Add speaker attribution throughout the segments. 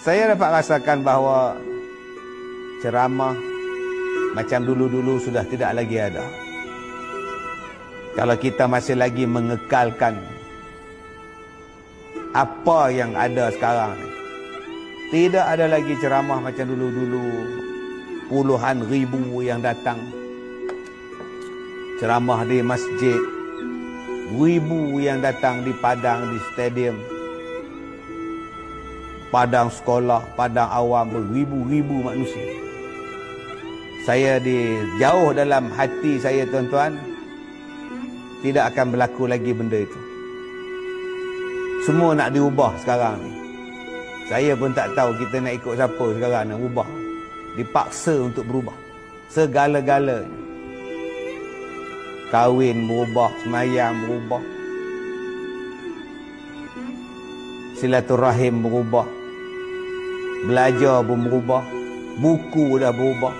Speaker 1: saya dapat rasakan bahawa ceramah macam dulu-dulu sudah tidak lagi ada. Kalau kita masih lagi mengekalkan apa yang ada sekarang ni. Tidak ada lagi ceramah macam dulu-dulu puluhan ribu yang datang. Ceramah di masjid, ribu yang datang di padang, di stadium padang sekolah, padang awam beribu-ribu manusia. Saya di jauh dalam hati saya tuan-tuan tidak akan berlaku lagi benda itu. Semua nak diubah sekarang ni. Saya pun tak tahu kita nak ikut siapa sekarang nak ubah. Dipaksa untuk berubah. Segala-galanya. Kawin berubah, semayang berubah. Silaturahim berubah. Belajar pun berubah. Buku dah berubah.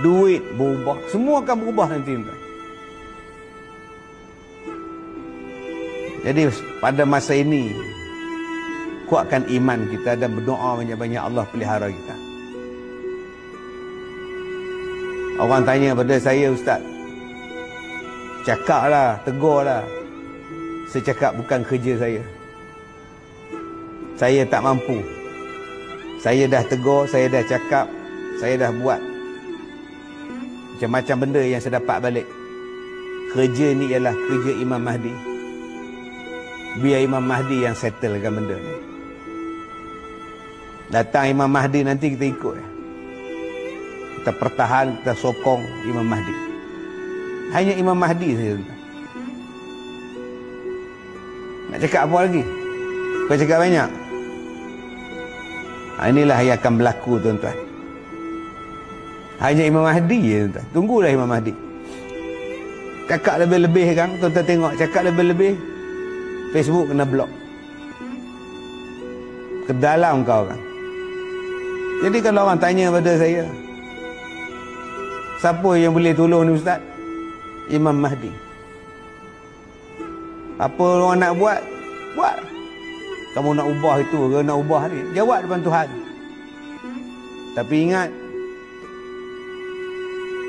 Speaker 1: Duit berubah. Semua akan berubah nanti. Jadi pada masa ini, kuatkan iman kita dan berdoa banyak-banyak Allah pelihara kita. Orang tanya pada saya, Ustaz. Cakaplah, tegurlah. Saya cakap bukan kerja saya. Saya tak mampu. Saya dah tegur, saya dah cakap, saya dah buat macam-macam benda yang saya dapat balik. Kerja ni ialah kerja Imam Mahdi. Biar Imam Mahdi yang settlekan benda ni. Datang Imam Mahdi nanti kita ikut. Eh. Kita pertahan, kita sokong Imam Mahdi. Hanya Imam Mahdi saja. Nak cakap apa lagi? Kau cakap banyak? Ah, inilah yang akan berlaku tuan-tuan. Hanya Imam Mahdi je tuan-tuan. Tunggulah Imam Mahdi. Cakap lebih-lebih kan. Tuan-tuan tengok. Cakap lebih-lebih. Facebook kena blok. Kedalam kau kan. Jadi kalau orang tanya kepada saya. Siapa yang boleh tolong ni Ustaz? Imam Mahdi. Apa orang nak buat? Buat kamu nak ubah itu ke nak ubah ni jawab depan Tuhan tapi ingat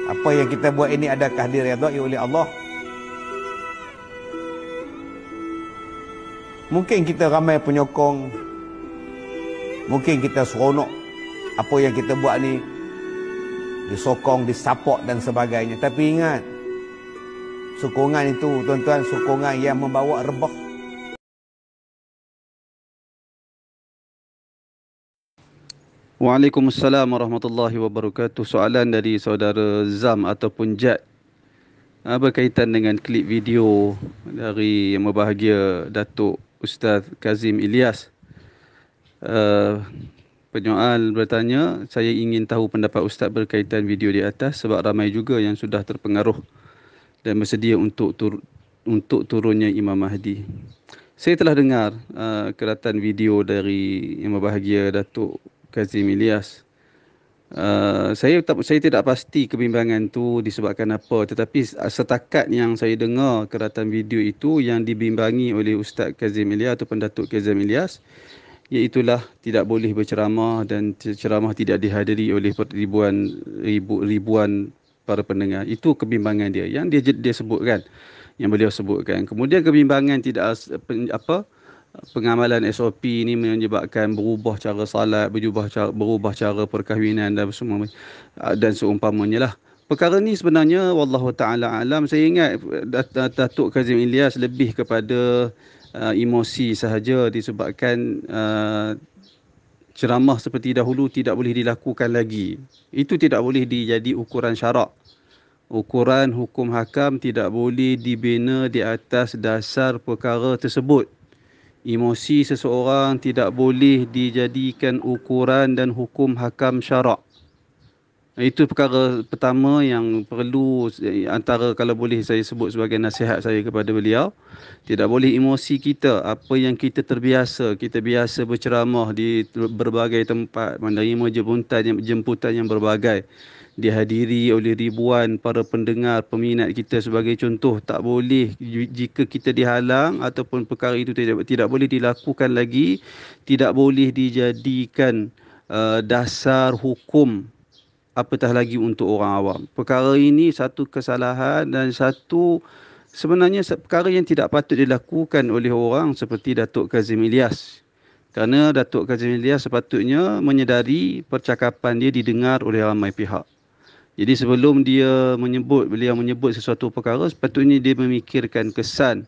Speaker 1: apa yang kita buat ini adakah diredai oleh Allah mungkin kita ramai penyokong mungkin kita seronok apa yang kita buat ni disokong, disapok dan sebagainya tapi ingat sokongan itu tuan-tuan sokongan yang membawa rebah
Speaker 2: Waalaikumsalam warahmatullahi wabarakatuh. Soalan dari saudara Zam ataupun Jad berkaitan dengan klip video dari yang berbahagia Datuk Ustaz Kazim Ilyas. Uh, penyoal bertanya, saya ingin tahu pendapat Ustaz berkaitan video di atas sebab ramai juga yang sudah terpengaruh dan bersedia untuk tur untuk turunnya Imam Mahdi. Saya telah dengar uh, keratan video dari yang berbahagia Datuk Kazimilias. Uh, eh, saya tak, saya tidak pasti kebimbangan tu disebabkan apa tetapi setakat yang saya dengar keratan video itu yang dibimbangi oleh Ustaz Kazim Ilya ataupun Datuk Kazim Ilyas iaitulah tidak boleh berceramah dan ceramah tidak dihadiri oleh ribuan ribu, ribuan para pendengar itu kebimbangan dia yang dia dia sebutkan yang beliau sebutkan kemudian kebimbangan tidak apa uh, pengamalan SOP ini menyebabkan berubah cara salat, berubah cara, berubah cara perkahwinan dan semua ah, dan seumpamanya lah. Perkara ni sebenarnya wallahu taala alam saya ingat eh, Datuk Kazim Ilyas lebih kepada uh, emosi sahaja disebabkan uh, ceramah seperti dahulu tidak boleh dilakukan lagi. Itu tidak boleh dijadi ukuran syarak. Ukuran hukum hakam tidak boleh dibina di atas dasar perkara tersebut. Emosi seseorang tidak boleh dijadikan ukuran dan hukum hakam syarak. Itu perkara pertama yang perlu antara kalau boleh saya sebut sebagai nasihat saya kepada beliau. Tidak boleh emosi kita, apa yang kita terbiasa, kita biasa berceramah di berbagai tempat, menerima jemputan yang, yang berbagai dihadiri oleh ribuan para pendengar peminat kita sebagai contoh tak boleh jika kita dihalang ataupun perkara itu tidak tidak boleh dilakukan lagi tidak boleh dijadikan uh, dasar hukum apatah lagi untuk orang awam perkara ini satu kesalahan dan satu sebenarnya perkara yang tidak patut dilakukan oleh orang seperti Datuk Kazim Ilyas kerana Datuk Kazim Ilyas sepatutnya menyedari percakapan dia didengar oleh ramai pihak. Jadi sebelum dia menyebut beliau menyebut sesuatu perkara sepatutnya dia memikirkan kesan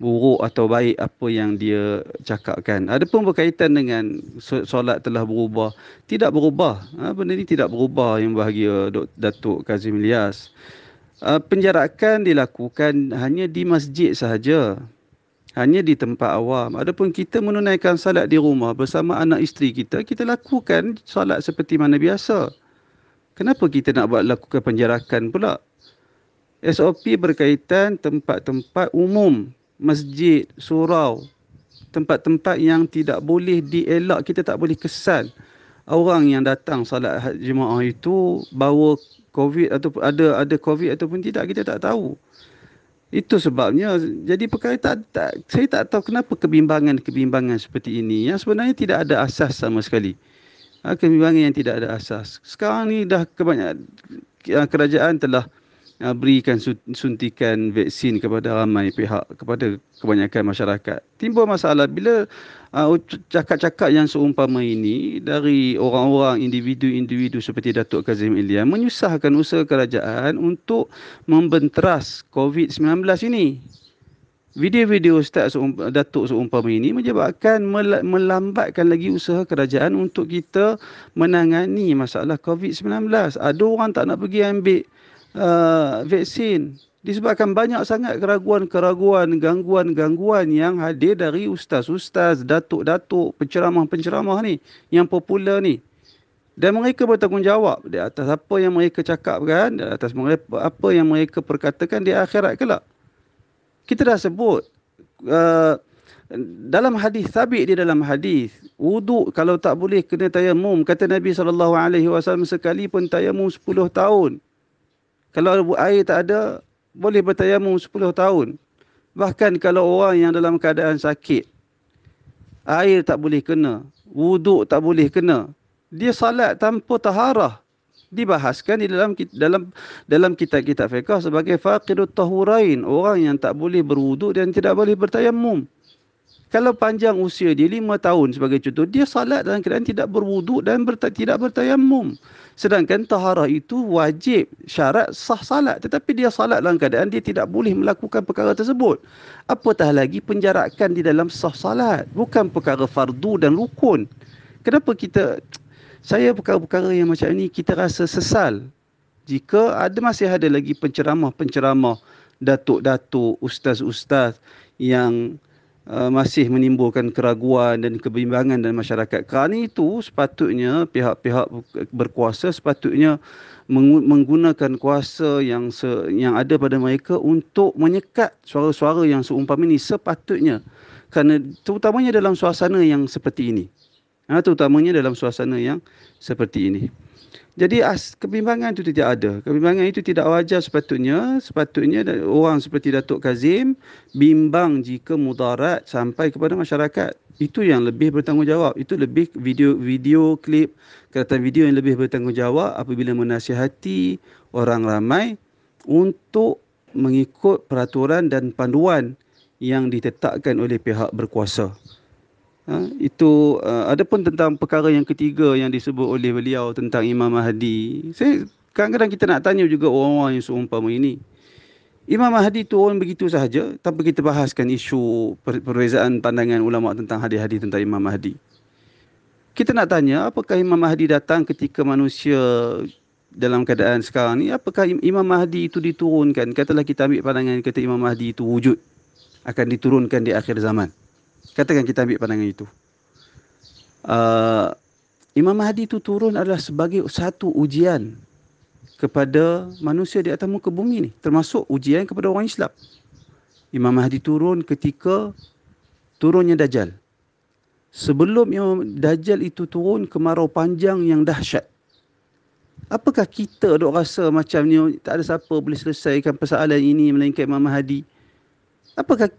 Speaker 2: buruk atau baik apa yang dia cakapkan. Adapun berkaitan dengan solat telah berubah, tidak berubah. Ha, benda ini tidak berubah yang bahagia Datuk Kazim Ilyas. Ha, penjarakan dilakukan hanya di masjid sahaja. Hanya di tempat awam. Adapun kita menunaikan salat di rumah bersama anak isteri kita, kita lakukan salat seperti mana biasa kenapa kita nak buat lakukan penjarakan pula? SOP berkaitan tempat-tempat umum, masjid, surau, tempat-tempat yang tidak boleh dielak, kita tak boleh kesan. Orang yang datang salat jemaah itu bawa COVID atau ada ada COVID ataupun tidak, kita tak tahu. Itu sebabnya jadi perkara tak, tak saya tak tahu kenapa kebimbangan-kebimbangan seperti ini yang sebenarnya tidak ada asas sama sekali. Ah, kebimbangan yang tidak ada asas. Sekarang ni dah kebanyakan ah, kerajaan telah ah, berikan suntikan vaksin kepada ramai pihak kepada kebanyakan masyarakat. Timbul masalah bila cakap-cakap yang seumpama ini dari orang-orang individu-individu seperti Datuk Kazim Ilyan menyusahkan usaha kerajaan untuk membenteras COVID-19 ini video-video Ustaz Datuk seumpama ini menyebabkan melambatkan lagi usaha kerajaan untuk kita menangani masalah COVID-19. Ada orang tak nak pergi ambil uh, vaksin disebabkan banyak sangat keraguan-keraguan, gangguan-gangguan yang hadir dari ustaz-ustaz, datuk-datuk, penceramah-penceramah ni yang popular ni. Dan mereka bertanggungjawab di atas apa yang mereka cakapkan, di atas apa yang mereka perkatakan di akhirat kelak kita dah sebut uh, dalam hadis sabit di dalam hadis wuduk kalau tak boleh kena tayamum kata Nabi saw alaihi wasallam sekali pun tayamum 10 tahun kalau air tak ada boleh bertayamum 10 tahun bahkan kalau orang yang dalam keadaan sakit air tak boleh kena wuduk tak boleh kena dia salat tanpa taharah dibahaskan di dalam dalam dalam kitab-kitab fiqh sebagai faqidut tahurain orang yang tak boleh berwuduk dan tidak boleh bertayamum kalau panjang usia dia lima tahun sebagai contoh dia salat dalam keadaan tidak berwuduk dan ber, tidak bertayamum sedangkan taharah itu wajib syarat sah salat tetapi dia salat dalam keadaan dia tidak boleh melakukan perkara tersebut apatah lagi penjarakan di dalam sah salat bukan perkara fardu dan rukun kenapa kita saya perkara-perkara yang macam ini kita rasa sesal jika ada masih ada lagi penceramah-penceramah datuk-datuk, ustaz-ustaz yang uh, masih menimbulkan keraguan dan kebimbangan dalam masyarakat. Kerana itu sepatutnya pihak-pihak berkuasa sepatutnya menggunakan kuasa yang se- yang ada pada mereka untuk menyekat suara-suara yang seumpama ini sepatutnya kerana terutamanya dalam suasana yang seperti ini. Ha, terutamanya dalam suasana yang seperti ini. Jadi as, kebimbangan itu tidak ada. Kebimbangan itu tidak wajar sepatutnya. Sepatutnya orang seperti Datuk Kazim bimbang jika mudarat sampai kepada masyarakat. Itu yang lebih bertanggungjawab. Itu lebih video video klip, kata video yang lebih bertanggungjawab apabila menasihati orang ramai untuk mengikut peraturan dan panduan yang ditetapkan oleh pihak berkuasa. Ha, itu uh, ada pun tentang perkara yang ketiga yang disebut oleh beliau tentang Imam Mahdi. Saya kadang-kadang kita nak tanya juga orang-orang yang seumpama ini. Imam Mahdi turun begitu sahaja Tapi kita bahaskan isu per- perbezaan pandangan ulama tentang hadis-hadis tentang Imam Mahdi. Kita nak tanya apakah Imam Mahdi datang ketika manusia dalam keadaan sekarang ni apakah Imam Mahdi itu diturunkan katalah kita ambil pandangan kata Imam Mahdi itu wujud akan diturunkan di akhir zaman. Katakan kita ambil pandangan itu. Uh, Imam Mahdi itu turun adalah sebagai satu ujian kepada manusia di atas muka bumi ini. Termasuk ujian kepada orang Islam. Imam Mahdi turun ketika turunnya Dajjal. Sebelum Imam Dajjal itu turun kemarau panjang yang dahsyat. Apakah kita duk rasa macam ni oh, tak ada siapa boleh selesaikan persoalan ini melainkan Imam Mahdi? Apakah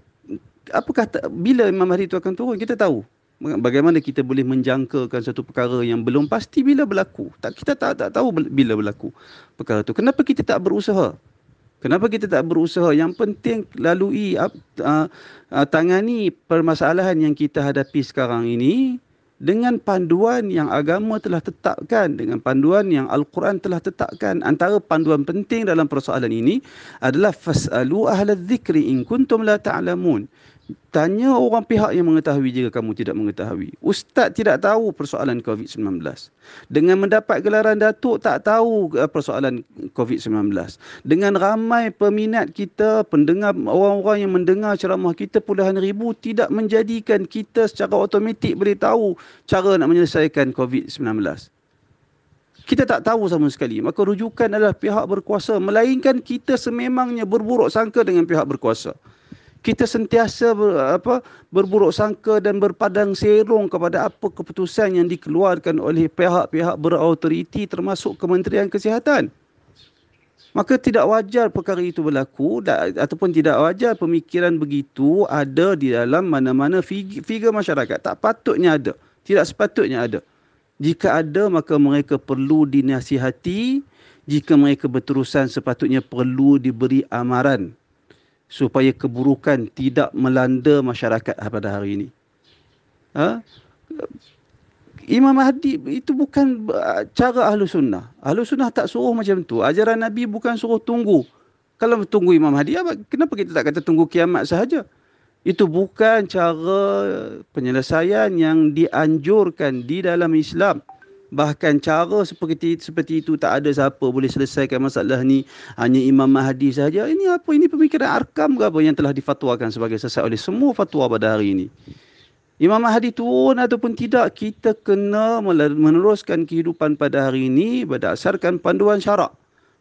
Speaker 2: apa kata bila Imam Mahdi itu akan turun kita tahu bagaimana kita boleh menjangkakan satu perkara yang belum pasti bila berlaku tak kita tak tak tahu bila berlaku perkara itu kenapa kita tak berusaha kenapa kita tak berusaha yang penting lalui uh, uh, tangani permasalahan yang kita hadapi sekarang ini dengan panduan yang agama telah tetapkan dengan panduan yang al-Quran telah tetapkan antara panduan penting dalam persoalan ini adalah fasalu ahlaz zikri in kuntum la ta'lamun Tanya orang pihak yang mengetahui jika kamu tidak mengetahui. Ustaz tidak tahu persoalan COVID-19. Dengan mendapat gelaran datuk tak tahu eh, persoalan COVID-19. Dengan ramai peminat kita, pendengar orang-orang yang mendengar ceramah kita puluhan ribu tidak menjadikan kita secara automatik boleh tahu cara nak menyelesaikan COVID-19. Kita tak tahu sama sekali. Maka rujukan adalah pihak berkuasa. Melainkan kita sememangnya berburuk sangka dengan pihak berkuasa kita sentiasa ber, apa berburuk sangka dan berpadang serong kepada apa keputusan yang dikeluarkan oleh pihak-pihak berautoriti termasuk Kementerian Kesihatan. Maka tidak wajar perkara itu berlaku ataupun tidak wajar pemikiran begitu ada di dalam mana-mana figure masyarakat. Tak patutnya ada. Tidak sepatutnya ada. Jika ada maka mereka perlu dinasihati. Jika mereka berterusan sepatutnya perlu diberi amaran supaya keburukan tidak melanda masyarakat pada hari ini. Ha? Imam Mahdi itu bukan ah, cara Ahlu Sunnah. Ahlu Sunnah tak suruh macam tu. Ajaran Nabi bukan suruh tunggu. Kalau tunggu Imam Mahdi, kenapa kita tak kata tunggu kiamat sahaja? Itu bukan cara penyelesaian yang dianjurkan di dalam Islam. Bahkan cara seperti seperti itu tak ada siapa boleh selesaikan masalah ni hanya Imam Mahdi saja. Ini apa ini pemikiran arkam ke apa yang telah difatwakan sebagai sesat oleh semua fatwa pada hari ini. Imam Mahdi turun ataupun tidak kita kena meneruskan kehidupan pada hari ini berdasarkan panduan syarak.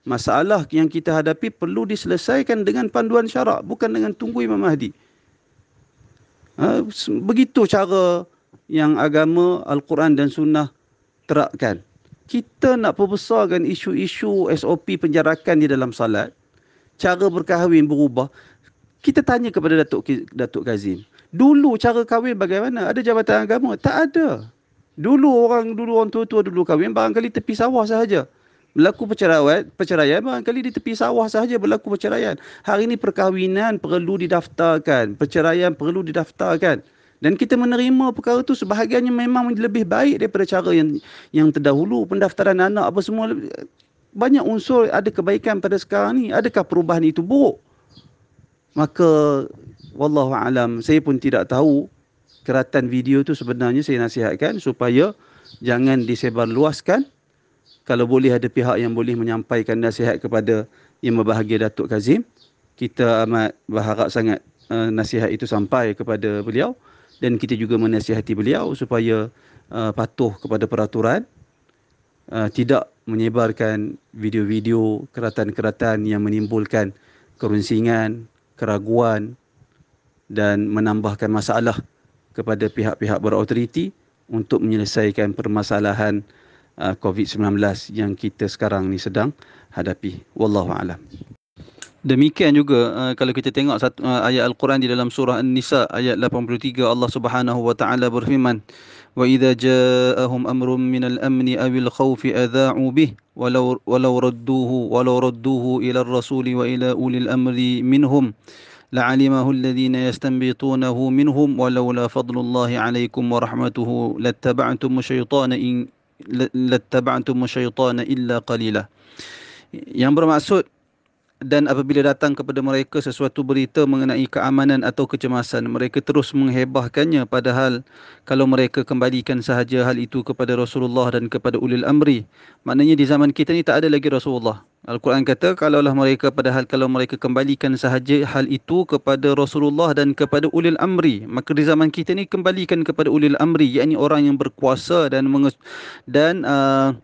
Speaker 2: Masalah yang kita hadapi perlu diselesaikan dengan panduan syarak bukan dengan tunggu Imam Mahdi. Ha, begitu cara yang agama Al-Quran dan Sunnah terapkan. Kita nak perbesarkan isu-isu SOP penjarakan di dalam salat. Cara berkahwin berubah. Kita tanya kepada Datuk Datuk Kazim. Dulu cara kahwin bagaimana? Ada jabatan agama? Tak ada. Dulu orang dulu orang tua-tua dulu kahwin barangkali tepi sawah sahaja. Berlaku perceraian, perceraian barangkali di tepi sawah sahaja berlaku perceraian. Hari ini perkahwinan perlu didaftarkan. Perceraian perlu didaftarkan dan kita menerima perkara tu sebahagiannya memang lebih baik daripada cara yang yang terdahulu pendaftaran anak apa semua banyak unsur ada kebaikan pada sekarang ni adakah perubahan itu buruk maka wallahualam saya pun tidak tahu keratan video tu sebenarnya saya nasihatkan supaya jangan disebarluaskan kalau boleh ada pihak yang boleh menyampaikan nasihat kepada yang berbahagia Datuk Kazim kita amat berharap sangat uh, nasihat itu sampai kepada beliau dan kita juga menasihati beliau supaya uh, patuh kepada peraturan uh, tidak menyebarkan video-video keratan-keratan yang menimbulkan kerunsingan, keraguan dan menambahkan masalah kepada pihak-pihak berautoriti untuk menyelesaikan permasalahan uh, COVID-19 yang kita sekarang ni sedang hadapi. Wallahu a'lam. Demikian juga uh, kalau kita tengok satu, uh, eh, ayat Al-Quran di dalam surah An-Nisa ayat 83 Allah Subhanahu wa taala berfirman wa idza ja'ahum amrun min al-amni aw al-khawfi adha'u bih walau walau radduhu walau radduhu ila ar-rasuli wa ila ulil amri minhum la'alimahu alladhina yastanbitunahu minhum walaula fadlullahi 'alaykum wa rahmatuhu lattaba'tum shaytana in lattaba'tum shaytana illa qalila yang bermaksud dan apabila datang kepada mereka sesuatu berita mengenai keamanan atau kecemasan mereka terus menghebahkannya padahal kalau mereka kembalikan sahaja hal itu kepada Rasulullah dan kepada ulil amri maknanya di zaman kita ni tak ada lagi Rasulullah Al-Quran kata kalaulah mereka padahal kalau mereka kembalikan sahaja hal itu kepada Rasulullah dan kepada ulil amri maka di zaman kita ni kembalikan kepada ulil amri yakni orang yang berkuasa dan menge- dan uh,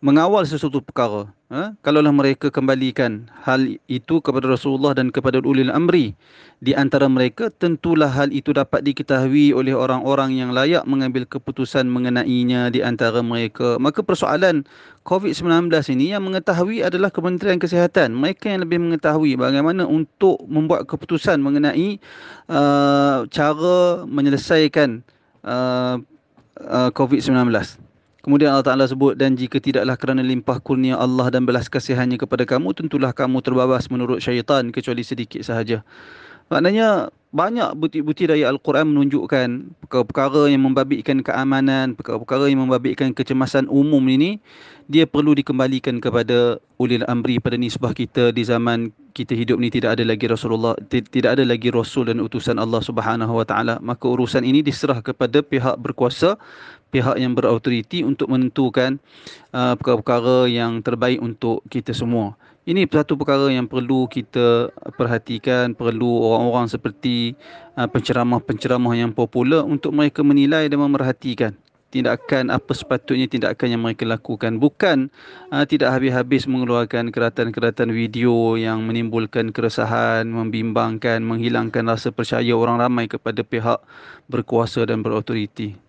Speaker 2: mengawal sesuatu perkara ha? kalaulah mereka kembalikan hal itu kepada Rasulullah dan kepada ulil amri di antara mereka tentulah hal itu dapat diketahui oleh orang-orang yang layak mengambil keputusan mengenainya di antara mereka maka persoalan COVID-19 ini yang mengetahui adalah Kementerian Kesihatan mereka yang lebih mengetahui bagaimana untuk membuat keputusan mengenai uh, cara menyelesaikan uh, uh, COVID-19 Kemudian Allah Ta'ala sebut dan jika tidaklah kerana limpah kurnia Allah dan belas kasihannya kepada kamu tentulah kamu terbabas menurut syaitan kecuali sedikit sahaja. Maknanya banyak bukti-bukti dari Al-Quran menunjukkan perkara-perkara yang membabitkan keamanan, perkara-perkara yang membabitkan kecemasan umum ini, dia perlu dikembalikan kepada ulil amri pada nisbah kita di zaman kita hidup ni tidak ada lagi Rasulullah tidak ada lagi Rasul dan utusan Allah Subhanahu Wa Taala maka urusan ini diserah kepada pihak berkuasa pihak yang berautoriti untuk menentukan uh, perkara-perkara yang terbaik untuk kita semua ini satu perkara yang perlu kita perhatikan, perlu orang-orang seperti uh, penceramah-penceramah yang popular untuk mereka menilai dan memerhatikan tindakan apa sepatutnya tindakan yang mereka lakukan bukan uh, tidak habis-habis mengeluarkan keratan-keratan video yang menimbulkan keresahan, membimbangkan, menghilangkan rasa percaya orang ramai kepada pihak berkuasa dan berautoriti.